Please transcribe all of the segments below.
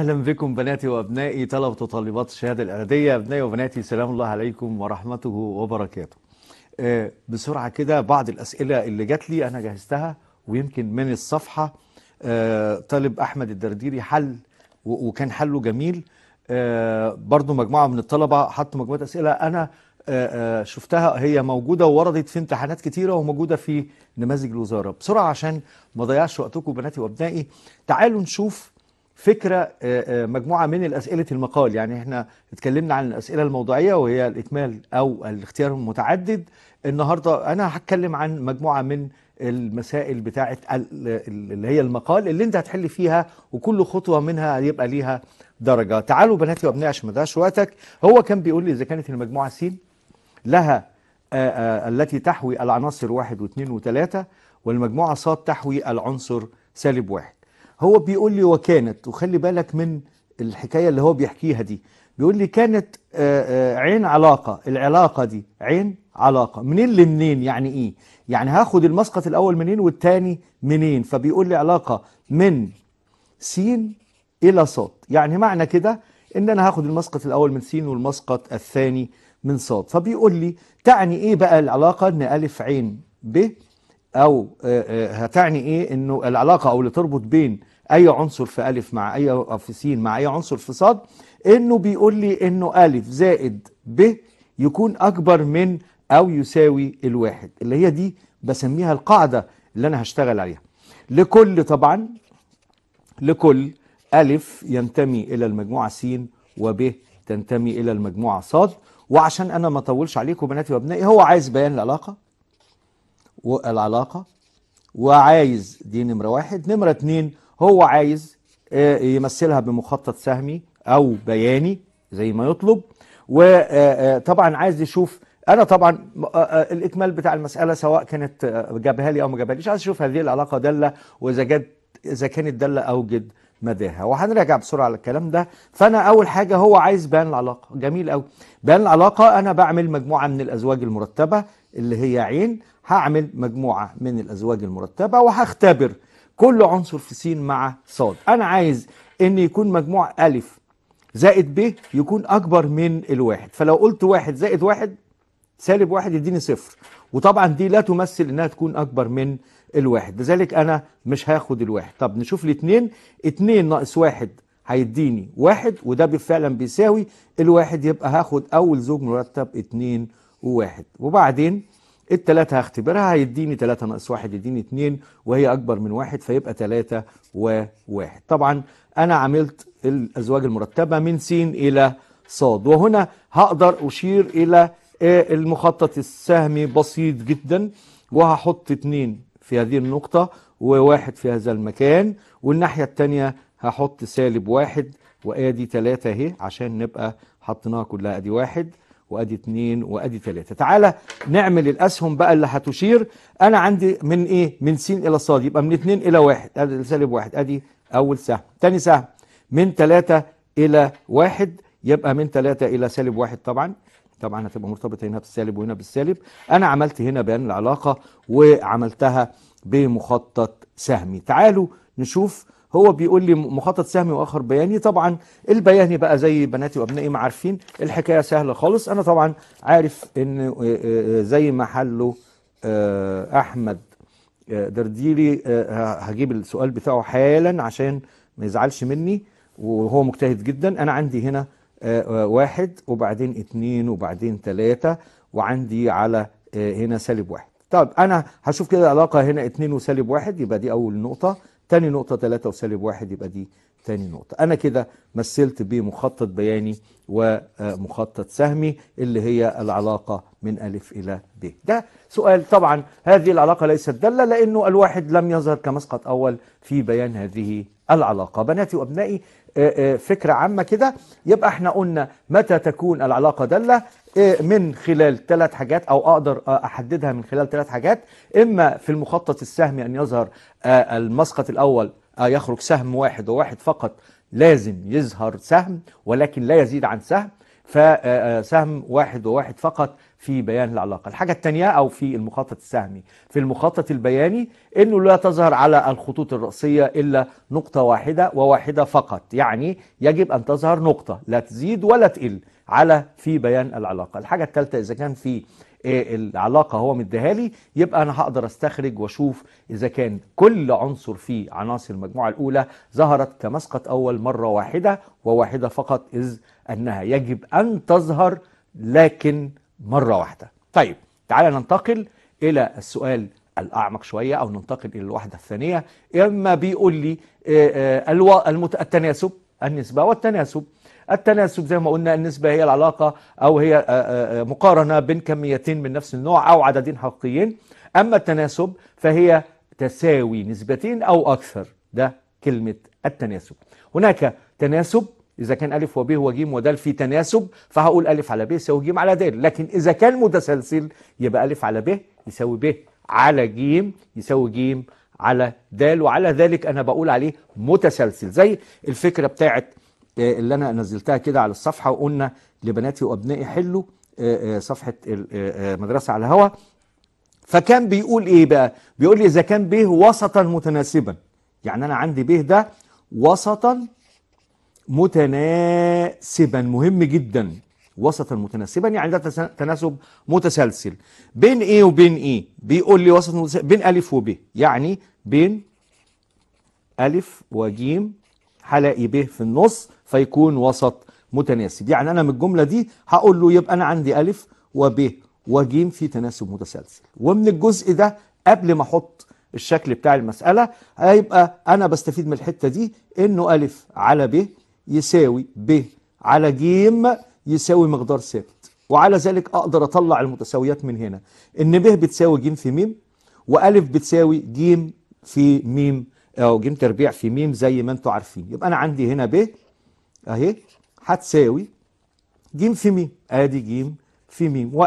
اهلا بكم بناتي وابنائي طلبه وطالبات الشهاده الاعداديه ابنائي وبناتي سلام الله عليكم ورحمته وبركاته آه بسرعه كده بعض الاسئله اللي جات لي انا جهزتها ويمكن من الصفحه آه طالب احمد الدرديري حل وكان حله جميل آه برضو مجموعه من الطلبه حطوا مجموعه اسئله انا آه، آه، شفتها هي موجوده ووردت في امتحانات كتيره وموجوده في نماذج الوزاره بسرعه عشان ما اضيعش وقتكم بناتي وابنائي تعالوا نشوف فكره آه، آه، مجموعه من الاسئله المقال يعني احنا اتكلمنا عن الاسئله الموضوعيه وهي الاكمال او الاختيار المتعدد النهارده انا هتكلم عن مجموعه من المسائل بتاعه اللي هي المقال اللي انت هتحل فيها وكل خطوه منها هيبقى ليها درجه تعالوا بناتي وابنائي عشان ما اضيعش وقتك هو كان بيقول لي اذا كانت المجموعه س لها آآ آه، آآ التي تحوي العناصر واحد واثنين وثلاثه والمجموعه ص تحوي العنصر سالب واحد هو بيقول لي وكانت وخلي بالك من الحكاية اللي هو بيحكيها دي بيقول لي كانت آه، آه، عين علاقة العلاقة دي عين علاقة منين لمنين يعني ايه يعني هاخد المسقط الاول منين والتاني منين فبيقول لي علاقة من س الى ص يعني معنى كده ان انا هاخد المسقط الاول من س والمسقط الثاني من ص فبيقول لي تعني ايه بقى العلاقة ان الف عين ب او آه، آه، هتعني ايه انه العلاقه او اللي تربط بين اي عنصر في الف مع اي في س مع اي عنصر في ص انه بيقول لي انه الف زائد ب يكون اكبر من او يساوي الواحد اللي هي دي بسميها القاعده اللي انا هشتغل عليها لكل طبعا لكل ألف ينتمي إلى المجموعة س وب تنتمي إلى المجموعة ص وعشان أنا ما أطولش عليكم بناتي وأبنائي هو عايز بيان العلاقة والعلاقة وعايز دي نمرة واحد نمرة اتنين هو عايز آه، يمثلها بمخطط سهمي أو بياني زي ما يطلب وطبعا آه، آه، عايز يشوف انا طبعا الاكمال بتاع المساله سواء كانت جابها لي او ما ليش عايز اشوف هذه العلاقه داله واذا جت اذا كانت داله اوجد مداها وهنراجع بسرعه على الكلام ده فانا اول حاجه هو عايز بيان العلاقه جميل قوي بيان العلاقه انا بعمل مجموعه من الازواج المرتبه اللي هي عين هعمل مجموعة من الأزواج المرتبة وهختبر كل عنصر في س مع ص أنا عايز إن يكون مجموع ألف زائد ب يكون أكبر من الواحد فلو قلت واحد زائد واحد سالب واحد يديني صفر وطبعا دي لا تمثل انها تكون اكبر من الواحد لذلك انا مش هاخد الواحد طب نشوف الاثنين اثنين ناقص واحد هيديني واحد وده فعلا بيساوي الواحد يبقى هاخد اول زوج مرتب اتنين وواحد وبعدين التلاتة هختبرها هيديني تلاتة ناقص واحد يديني اتنين وهي أكبر من واحد فيبقى تلاتة وواحد طبعا أنا عملت الأزواج المرتبة من س إلى ص وهنا هقدر أشير إلى المخطط السهمي بسيط جدا وهحط اتنين في هذه النقطة وواحد في هذا المكان والناحية التانية هحط سالب واحد وادي تلاتة اهي عشان نبقى حطيناها كلها ادي واحد وادي اتنين وادي تلاتة تعالى نعمل الاسهم بقى اللي هتشير انا عندي من ايه من س الى ص يبقى من اتنين الى واحد ادي سالب واحد ادي اول سهم تاني سهم من تلاتة الى واحد يبقى من تلاتة الى سالب واحد طبعا طبعا هتبقى مرتبطه هنا بالسالب وهنا بالسالب انا عملت هنا بيان العلاقه وعملتها بمخطط سهمي تعالوا نشوف هو بيقول لي مخطط سهمي واخر بياني طبعا البياني بقى زي بناتي وابنائي ما عارفين الحكايه سهله خالص انا طبعا عارف ان آه، آه، زي ما حله آه، احمد درديري هجيب السؤال بتاعه حالا عشان ما يزعلش مني وهو مجتهد جدا انا عندي هنا واحد وبعدين اتنين وبعدين تلاتة وعندي على هنا سالب واحد طب انا هشوف كده علاقة هنا اتنين وسالب واحد يبقى دي اول نقطة تاني نقطة تلاتة وسالب واحد يبقى دي تاني نقطة أنا كده مثلت بمخطط بياني ومخطط سهمي اللي هي العلاقة من ألف إلى ب ده سؤال طبعا هذه العلاقة ليست دالة لأنه الواحد لم يظهر كمسقط أول في بيان هذه العلاقة بناتي وأبنائي آه، آه، فكرة عامة كده يبقى احنا قلنا متى تكون العلاقة دالة آه، من خلال ثلاث حاجات او اقدر احددها من خلال ثلاث حاجات اما في المخطط السهمي ان يظهر المسقط الاول يخرج سهم واحد وواحد فقط لازم يظهر سهم ولكن لا يزيد عن سهم فسهم واحد وواحد فقط في بيان العلاقة الحاجة الثانية أو في المخطط السهمي في المخطط البياني أنه لا تظهر على الخطوط الرأسية إلا نقطة واحدة وواحدة فقط يعني يجب أن تظهر نقطة لا تزيد ولا تقل على في بيان العلاقة الحاجة الثالثة إذا كان في آه، العلاقه هو مديها لي يبقى انا هقدر استخرج واشوف اذا كان كل عنصر في عناصر المجموعه الاولى ظهرت كمسقط اول مره واحده وواحده فقط اذ انها يجب ان تظهر لكن مرة واحدة طيب تعالى ننتقل إلى السؤال الأعمق شوية أو ننتقل إلى الوحدة الثانية إما بيقول لي آه، آه، التناسب النسبة والتناسب التناسب زي ما قلنا النسبة هي العلاقة أو هي آه، مقارنة بين كميتين من نفس النوع أو عددين حقيقيين أما التناسب فهي تساوي نسبتين أو أكثر ده كلمة التناسب هناك تناسب اذا كان الف وب وجيم ودال في تناسب فهقول الف على ب يساوي جيم على دال لكن اذا كان متسلسل يبقى الف على ب يساوي ب على جيم يساوي جيم على دال وعلى ذلك انا بقول عليه متسلسل زي الفكره بتاعت آه، اللي انا نزلتها كده على الصفحه وقلنا لبناتي وابنائي حلوا آه، آه، صفحه المدرسة على الهوا فكان بيقول ايه بقى بيقول لي اذا كان ب وسطا متناسبا يعني انا عندي ب ده وسطا متناسبا مهم جدا وسطا متناسبا يعني ده تناسب متسلسل بين ايه وبين ايه بيقول لي وسط متسلسل بين الف وب يعني بين الف وجيم هلاقي ب في النص فيكون وسط متناسب يعني انا من الجمله دي هقول له يبقى انا عندي الف وب وجيم في تناسب متسلسل ومن الجزء ده قبل ما احط الشكل بتاع المساله هيبقى انا بستفيد من الحته دي انه الف على ب يساوي ب على ج يساوي مقدار ثابت وعلى ذلك أقدر أطلع المتساويات من هنا إن ب بتساوي ج في م و بتساوي ج في م أو ج تربيع في م زي ما انتم عارفين يبقى أنا عندي هنا ب أهي هتساوي ج في م أدي ج في م و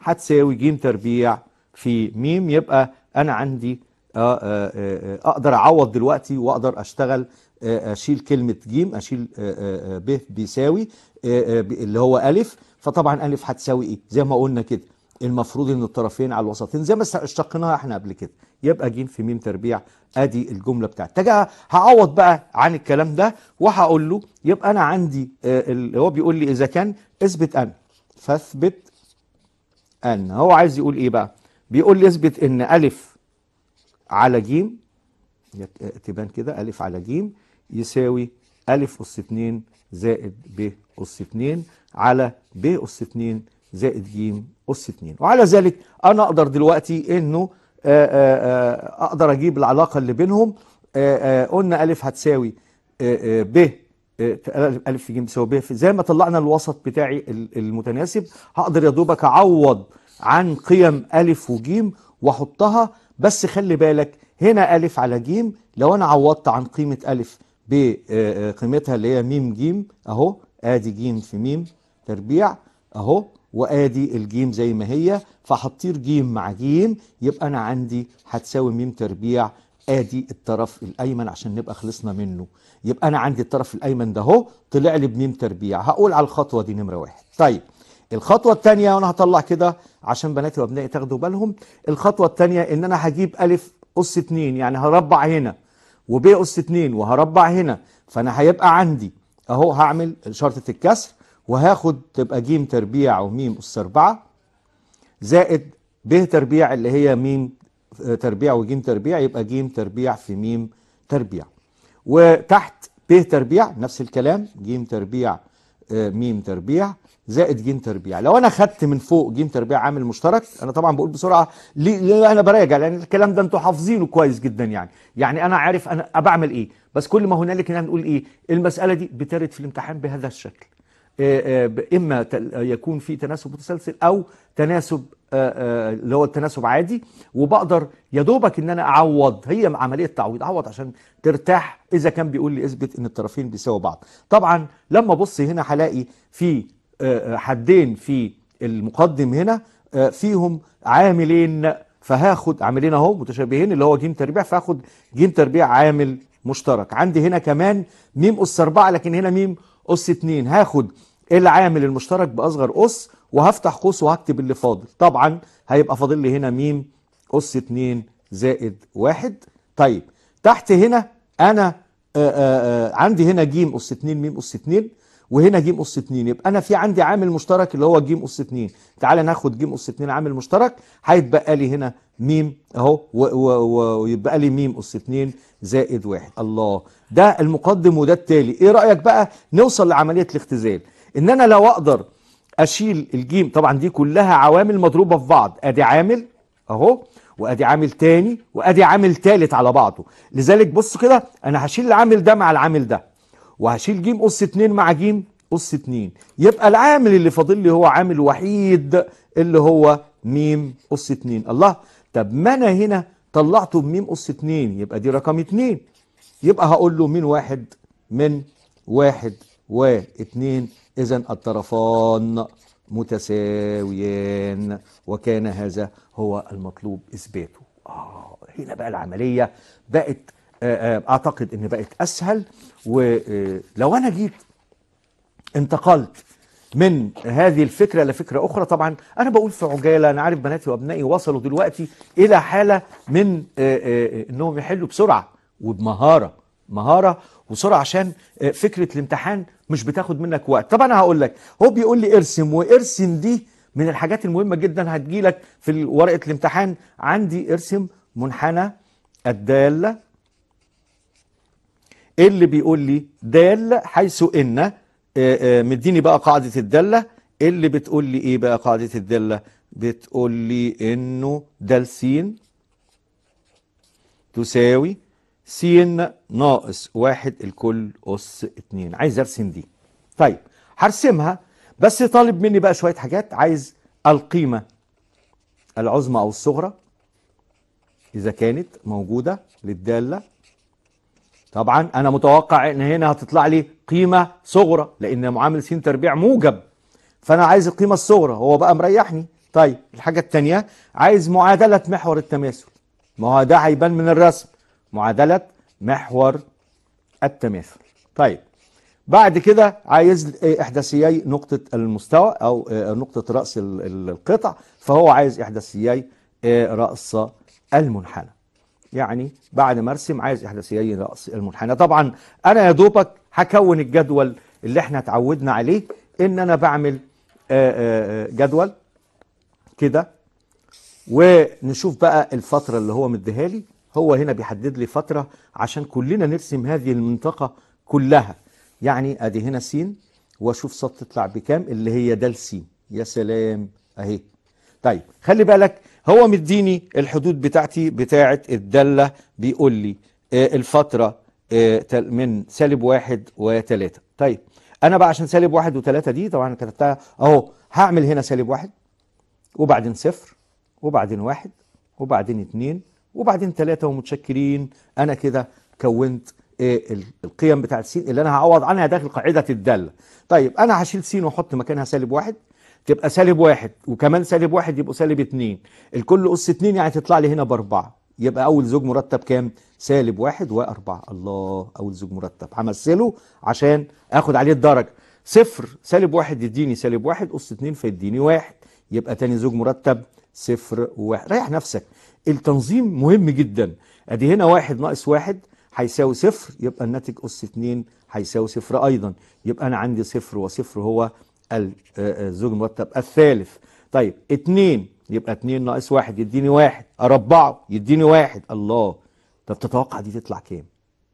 هتساوي ج تربيع في م يبقى أنا عندي آه، آه، آه، أقدر أعوض دلوقتي وأقدر أشتغل آه، آه، اشيل كلمه جيم اشيل آه، ب بيساوي اللي هو الف فطبعا الف هتساوي ايه زي ما قلنا كده المفروض ان الطرفين على الوسطين زي ما اشتقناها احنا قبل كده يبقى جيم في ميم تربيع ادي الجمله بتاعتي هعوض بقى عن الكلام ده وهقول له يبقى انا عندي اللي هو بيقول لي اذا كان اثبت ان فاثبت ان هو عايز يقول ايه بقى بيقول لي اثبت ان الف على جيم تبان كده ألف على جيم يساوي ألف أس 2 زائد ب أس 2 على ب أس 2 زائد ج أس 2 وعلى ذلك أنا أقدر دلوقتي إنه آه، آه، آه، أقدر أجيب العلاقة اللي بينهم قلنا ألف هتساوي ب ألف في ج تساوي ب زي ما طلعنا الوسط بتاعي المتناسب هقدر يا دوبك أعوض عن قيم ألف وجيم وأحطها بس خلي بالك هنا ألف على جيم لو أنا عوضت عن قيمة ألف بقيمتها آه، آه، اللي هي ميم جيم أهو آدي جيم في ميم تربيع أهو وآدي الجيم زي ما هي فحطير جيم مع جيم يبقى أنا عندي هتساوي ميم تربيع ادي الطرف الايمن عشان نبقى خلصنا منه يبقى انا عندي الطرف الايمن ده هو طلع لي بميم تربيع هقول على الخطوه دي نمره واحد طيب الخطوة الثانية وانا هطلع كده عشان بناتي وابنائي تاخدوا بالهم الخطوة الثانية ان انا هجيب الف اس 2 يعني هربع هنا وب اس 2 وهربع هنا فانا هيبقى عندي اهو هعمل شرطة الكسر وهاخد تبقى ج تربيع وم اس 4 زائد ب تربيع اللي هي م آه، تربيع وج تربيع يبقى ج تربيع في م تربيع وتحت ب تربيع نفس الكلام ج تربيع آه، م تربيع زائد جيم تربيع لو انا خدت من فوق جيم تربيع عامل مشترك انا طبعا بقول بسرعه ليه, انا براجع لان الكلام ده انتوا حافظينه كويس جدا يعني يعني انا عارف انا بعمل ايه بس كل ما هنالك ان نقول ايه المساله دي بترد في الامتحان بهذا الشكل آه، آه، اما يكون في تناسب متسلسل او تناسب آه، اللي هو التناسب عادي وبقدر يا دوبك ان انا اعوض هي عمليه تعويض اعوض عشان ترتاح اذا كان بيقول لي اثبت ان الطرفين بيساووا بعض طبعا لما ابص هنا هلاقي في حدين في المقدم هنا آه، فيهم عاملين فهاخد عاملين اهو متشابهين اللي هو ج تربيع فهاخد ج تربيع عامل مشترك عندي هنا كمان م أس 4 لكن هنا م أس 2 هاخد العامل المشترك بأصغر أس وهفتح قوس وهكتب اللي فاضل طبعا هيبقى فاضل لي هنا م أس 2 زائد 1 طيب تحت هنا أنا آآ آه، آآ آه، عندي هنا ج أس 2 م أس 2 وهنا ج اس 2 يبقى انا في عندي عامل مشترك اللي هو ج اس 2 تعال ناخد ج اس 2 عامل مشترك هيتبقى لي هنا م اهو ويبقى لي م اس 2 زائد 1 الله ده المقدم وده التالي ايه رايك بقى نوصل لعمليه الاختزال ان انا لو اقدر اشيل الجيم طبعا دي كلها عوامل مضروبه في بعض ادي عامل اهو وادي عامل تاني وادي عامل تالت على بعضه لذلك بص كده انا هشيل العامل ده مع العامل ده وهشيل ج اس 2 مع ج اس 2 يبقى العامل اللي فاضل لي هو عامل وحيد اللي هو م اس 2 الله طب ما انا هنا طلعته بميم اس 2 يبقى دي رقم 2 يبقى هقول له من واحد من واحد واثنين اذا الطرفان متساويان وكان هذا هو المطلوب اثباته اه هنا بقى العمليه بقت آه، آه، اعتقد ان بقت اسهل ولو آه، انا جيت انتقلت من هذه الفكرة لفكرة أخرى طبعا أنا بقول في عجالة أنا عارف بناتي وأبنائي وصلوا دلوقتي إلى حالة من أنهم يحلوا بسرعة وبمهارة مهارة وسرعة عشان فكرة الامتحان مش بتاخد منك وقت طب أنا هقول لك هو بيقول لي ارسم وارسم دي من الحاجات المهمة جدا هتجيلك في ورقة الامتحان عندي ارسم منحنى الدالة اللي بيقول لي دال حيث ان آه، آه، مديني بقى قاعدة الدالة اللي بتقول لي ايه بقى قاعدة الدالة بتقول لي انه دال س تساوي س ناقص واحد الكل أس اتنين عايز ارسم دي طيب هرسمها بس طالب مني بقى شوية حاجات عايز القيمة العظمى أو الصغرى إذا كانت موجودة للدالة طبعا انا متوقع ان هنا هتطلع لي قيمه صغرى لان معامل س تربيع موجب فانا عايز القيمه الصغرى هو بقى مريحني طيب الحاجه الثانيه عايز معادله محور التماثل ما هو ده هيبان من الرسم معادله محور التماثل طيب بعد كده عايز احداثيي نقطه المستوى او آه، نقطه راس القطع فهو عايز احداثيي آه، راس المنحنى يعني بعد ما ارسم عايز احداثيي رأس المنحنى طبعا انا يا دوبك هكون الجدول اللي احنا اتعودنا عليه ان انا بعمل آآ آه، آآ آه، آه، جدول كده ونشوف بقى الفترة اللي هو مديها لي هو هنا بيحدد لي فترة عشان كلنا نرسم هذه المنطقة كلها يعني ادي هنا س واشوف سط تطلع بكام اللي هي ده السين يا سلام اهي طيب خلي بالك هو مديني الحدود بتاعتي بتاعه الداله بيقول لي آه، الفتره آه، من سالب واحد وثلاثة طيب انا بقى عشان سالب واحد وثلاثة دي طبعا كتبتها اهو هعمل هنا سالب واحد وبعدين صفر وبعدين واحد وبعدين اتنين وبعدين ثلاثة ومتشكرين انا كده كونت آه، القيم بتاعت س اللي انا هعوض عنها داخل قاعده الداله. طيب انا هشيل س واحط مكانها سالب واحد تبقى سالب واحد وكمان سالب واحد يبقوا سالب اتنين الكل أس اتنين يعني تطلع لي هنا بأربعة يبقى أول زوج مرتب كام؟ سالب واحد وأربعة الله أول زوج مرتب همثله عشان آخد عليه الدرجة صفر سالب واحد يديني سالب واحد أس اتنين فيديني واحد يبقى تاني زوج مرتب صفر واحد ريح نفسك التنظيم مهم جدا ادي هنا واحد ناقص واحد هيساوي صفر يبقى الناتج أس اتنين هيساوي صفر أيضا يبقى أنا عندي صفر وصفر هو الزوج آه، آه، المرتب الثالث طيب اتنين يبقى اتنين ناقص واحد يديني واحد اربعه يديني واحد الله طب تتوقع دي تطلع كام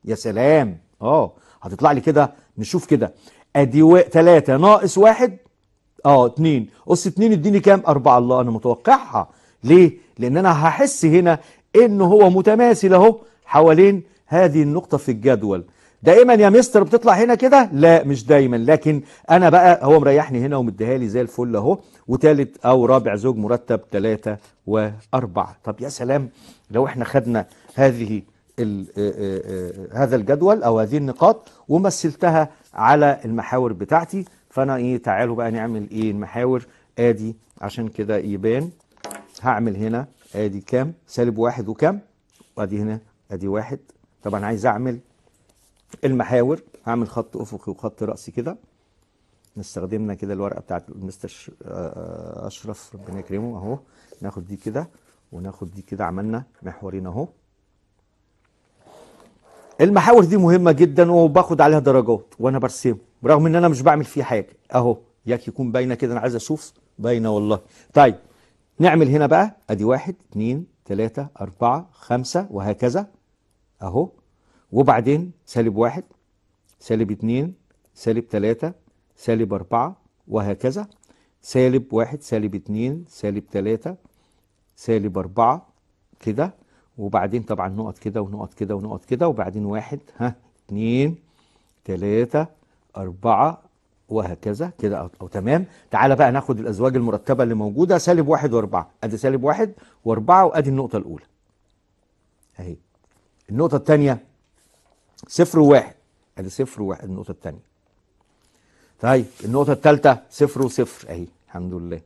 يا سلام اه هتطلع لي كده نشوف كده ادي ثلاثة ناقص واحد اه اتنين قص اتنين يديني كام اربعة الله انا متوقعها ليه لان انا هحس هنا ان هو متماثل اهو حوالين هذه النقطة في الجدول دائما يا مستر بتطلع هنا كده لا مش دايما لكن انا بقى هو مريحني هنا ومديها لي زي الفل اهو وتالت او رابع زوج مرتب ثلاثة واربعة طب يا سلام لو احنا خدنا هذه آه، آه، آه، هذا الجدول او هذه النقاط ومثلتها على المحاور بتاعتي فانا ايه تعالوا بقى نعمل ايه المحاور ادي عشان كده يبان هعمل هنا ادي كام سالب واحد وكام وادي هنا ادي واحد طبعا عايز اعمل المحاور هعمل خط افقي وخط راسي كده استخدمنا كده الورقه بتاعت المستر آه، آه، اشرف ربنا يكرمه اهو ناخد دي كده وناخد دي كده عملنا محورين اهو المحاور دي مهمه جدا وباخد عليها درجات وانا برسمه رغم ان انا مش بعمل فيه حاجه اهو ياك يكون باينه كده انا عايز اشوف باينه والله طيب نعمل هنا بقى ادي واحد اتنين تلاته اربعه خمسه وهكذا اهو وبعدين سالب واحد سالب اتنين سالب تلاتة سالب أربعة وهكذا سالب واحد سالب اتنين سالب تلاتة سالب أربعة كده وبعدين طبعا نقط كده ونقط كده ونقط كده وبعدين واحد ها اتنين تلاتة أربعة وهكذا كده أو, أو تمام تعالى بقى ناخد الأزواج المرتبة اللي موجودة سالب واحد وأربعة أدي سالب واحد وأربعة وأدي النقطة الأولى أهي النقطة الثانية صفر وواحد ادي يعني صفر وواحد النقطه الثانيه طيب النقطه الثالثه صفر وصفر اهي الحمد لله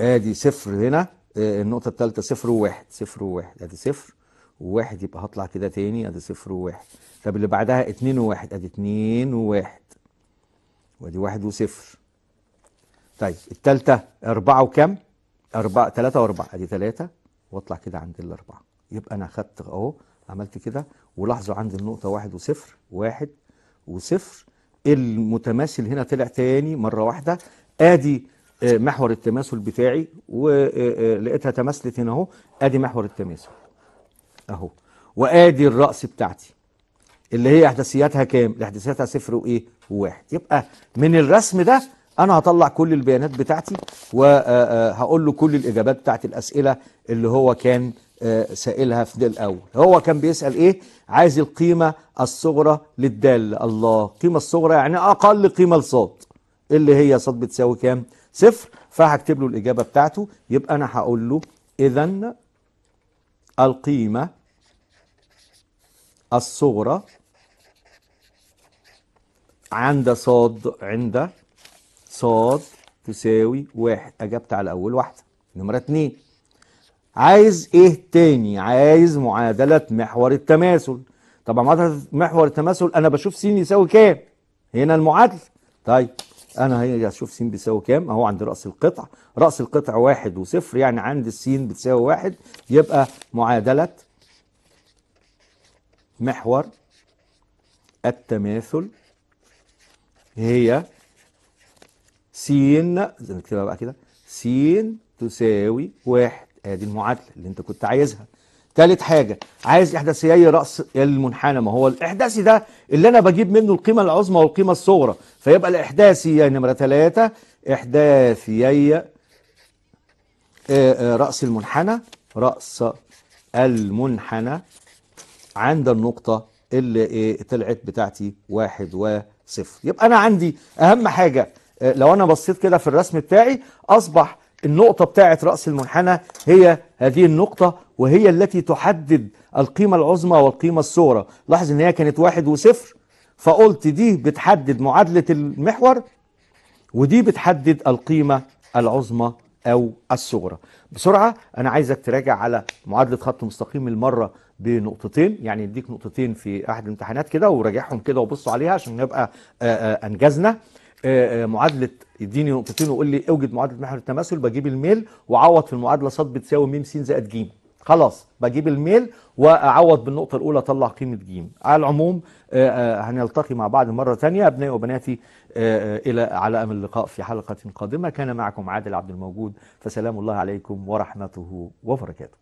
ادي صفر هنا آه، النقطه الثالثه صفر وواحد صفر وواحد ادي صفر وواحد يبقى هطلع كده تاني ادي صفر وواحد طب اللي بعدها اتنين وواحد ادي اتنين وواحد وادي واحد وصفر طيب التالتة أربعة وكم؟ أربعة تلاتة وأربعة أدي تلاتة وأطلع كده عند الأربعة يبقى أنا أخدت أهو عملت كده ولاحظوا عندي النقطة واحد وصفر واحد وصفر المتماثل هنا طلع تاني مرة واحدة ادي آه، محور التماثل بتاعي ولقيتها آه، آه، تماثلت هنا اهو ادي محور التماثل اهو وادي الرأس بتاعتي اللي هي احداثياتها كام؟ احداثياتها صفر وايه؟ وواحد يبقى من الرسم ده انا هطلع كل البيانات بتاعتي وهقول له كل الاجابات بتاعت الاسئله اللي هو كان آه، سائلها في الأول هو كان بيسأل إيه عايز القيمة الصغرى للدال الله القيمة الصغرى يعني أقل قيمة لصاد اللي هي صاد بتساوي كام صفر فهكتب له الإجابة بتاعته يبقى أنا هقول له إذا القيمة الصغرى عند صاد عند صاد تساوي واحد أجبت على أول واحدة نمرة اتنين عايز ايه تاني عايز معادلة محور التماثل طبعا معادلة محور التماثل انا بشوف س يساوي كام هنا المعادلة طيب انا هي اشوف س بيساوي كام اهو عند راس القطع راس القطع واحد وصفر يعني عند السين بتساوي واحد يبقى معادلة محور التماثل هي س نكتبها بقى كده س تساوي واحد ادي المعادله اللي انت كنت عايزها ثالث حاجه عايز احداثيي راس المنحنى ما هو الاحداثي ده اللي انا بجيب منه القيمه العظمى والقيمه الصغرى فيبقى الاحداثي نمره ثلاثة احداثيي آه، آه، راس المنحنى راس المنحنى عند النقطه اللي إيه، طلعت بتاعتي واحد وصفر يبقى انا عندي اهم حاجه آه، لو انا بصيت كده في الرسم بتاعي اصبح النقطة بتاعة رأس المنحنى هي هذه النقطة وهي التي تحدد القيمة العظمى والقيمة الصغرى لاحظ ان هي كانت واحد وصفر فقلت دي بتحدد معادلة المحور ودي بتحدد القيمة العظمى او الصغرى بسرعة انا عايزك تراجع على معادلة خط مستقيم المرة بنقطتين يعني اديك نقطتين في احد الامتحانات كده وراجعهم كده وبصوا عليها عشان نبقى انجزنا معادلة يديني نقطتين ويقول لي اوجد معادله محور التماثل بجيب الميل واعوض في المعادله ص بتساوي م س زائد ج خلاص بجيب الميل واعوض بالنقطه الاولى اطلع قيمه ج على العموم آه، آه، هنلتقي مع بعض مره ثانيه ابنائي وبناتي آه، الى على امل اللقاء في حلقه قادمه كان معكم عادل عبد الموجود فسلام الله عليكم ورحمته وبركاته